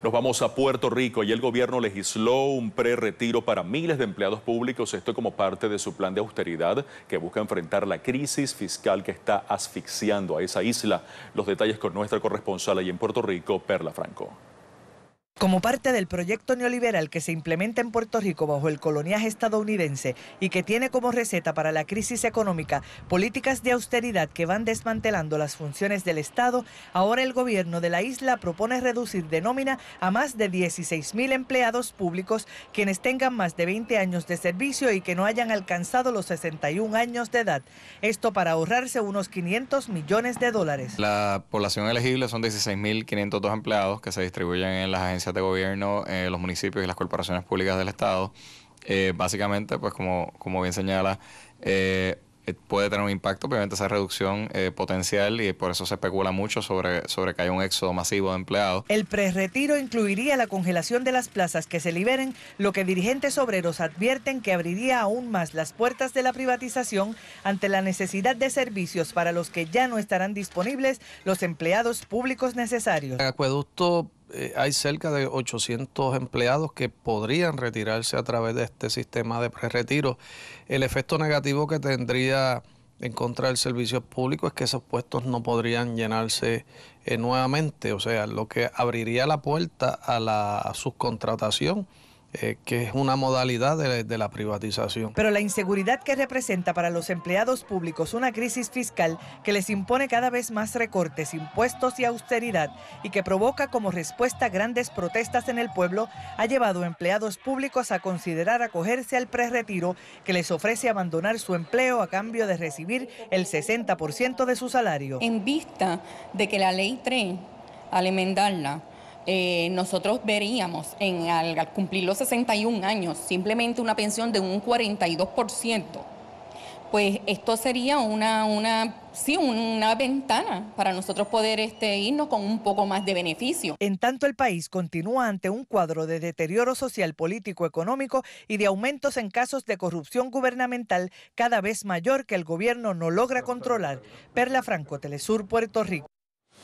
Nos vamos a Puerto Rico y el gobierno legisló un preretiro para miles de empleados públicos, esto como parte de su plan de austeridad que busca enfrentar la crisis fiscal que está asfixiando a esa isla. Los detalles con nuestra corresponsal ahí en Puerto Rico, Perla Franco. Como parte del proyecto neoliberal que se implementa en Puerto Rico bajo el coloniaje estadounidense y que tiene como receta para la crisis económica políticas de austeridad que van desmantelando las funciones del Estado, ahora el gobierno de la isla propone reducir de nómina a más de 16.000 empleados públicos quienes tengan más de 20 años de servicio y que no hayan alcanzado los 61 años de edad. Esto para ahorrarse unos 500 millones de dólares. La población elegible son 16.502 empleados que se distribuyen en las agencias de gobierno, eh, los municipios y las corporaciones públicas del Estado, eh, básicamente, pues como, como bien señala, eh, puede tener un impacto, obviamente esa reducción potencial y por eso se especula mucho sobre, sobre que hay un éxodo masivo de empleados. El preretiro incluiría la congelación de las plazas que se liberen, lo que dirigentes obreros advierten que abriría aún más las puertas de la privatización ante la necesidad de servicios para los que ya no estarán disponibles los empleados públicos necesarios. El acueducto eh, hay cerca de 800 empleados que podrían retirarse a través de este sistema de preretiro. El efecto negativo que tendría en contra del servicio público es que esos puestos no podrían llenarse eh, nuevamente, o sea, lo que abriría la puerta a la subcontratación eh, que es una modalidad de, la privatización. Pero la inseguridad que representa para los empleados públicos una crisis fiscal que les impone cada vez más recortes, impuestos y austeridad y que provoca como respuesta grandes protestas en el pueblo ha llevado a empleados públicos a considerar acogerse al preretiro que les ofrece abandonar su empleo a cambio de recibir el 60% de su salario. En vista de que la ley 3, al eh, nosotros veríamos en, al, cumplir los 61 años simplemente una pensión de un 42%, pues esto sería una, sí, una ventana para nosotros poder este, irnos con un poco más de beneficio. En tanto, el país continúa ante un cuadro de deterioro social, político, económico y de aumentos en casos de corrupción gubernamental cada vez mayor que el gobierno no logra controlar. Perla Franco, Telesur, Puerto Rico.